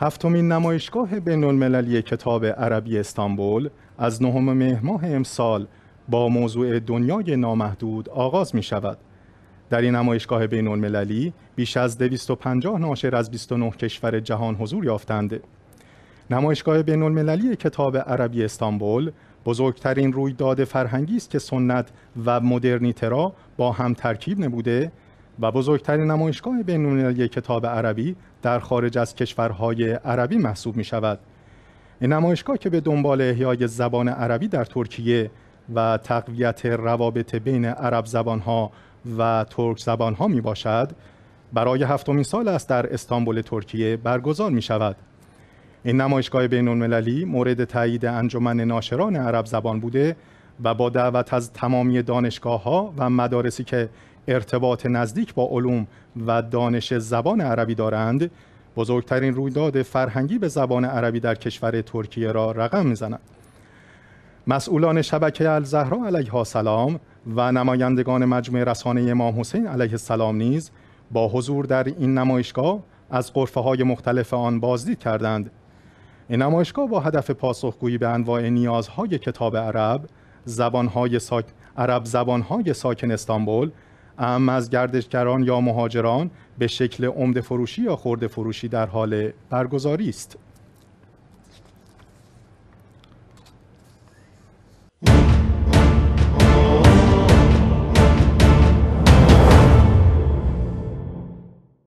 هفتمین نمایشگاه بین المللی کتاب عربی استانبول از نهم مهر امسال با موضوع دنیای نامحدود آغاز می شود. در این نمایشگاه بین المللی بیش از 250 ناشر از 29 کشور جهان حضور یافتند. نمایشگاه بین المللی کتاب عربی استانبول بزرگترین رویداد فرهنگی است که سنت و مدرنیته را با هم ترکیب نبوده، و بزرگترین نمایشگاه بین‌المللی کتاب عربی در خارج از کشورهای عربی محسوب می شود. این نمایشگاه که به دنبال احیای زبان عربی در ترکیه و تقویت روابط بین عرب زبانها و ترک زبان‌ها می باشد برای هفتمین سال است در استانبول ترکیه برگزار می شود. این نمایشگاه بین مورد تایید انجمن ناشران عرب زبان بوده و با دعوت از تمامی دانشگاه ها و مدارسی که ارتباط نزدیک با علوم و دانش زبان عربی دارند بزرگترین رویداد فرهنگی به زبان عربی در کشور ترکیه را رقم میزنند مسئولان شبکه الزهرا علیه سلام و نمایندگان مجموعه رسانه امام حسین علیه السلام نیز با حضور در این نمایشگاه از قرفه های مختلف آن بازدید کردند این نمایشگاه با هدف پاسخگویی به انواع نیازهای کتاب عرب زبانهای ساک... عرب زبانهای ساکن استانبول ام از گردشگران یا مهاجران به شکل عمده فروشی یا خورده فروشی در حال برگزاری است.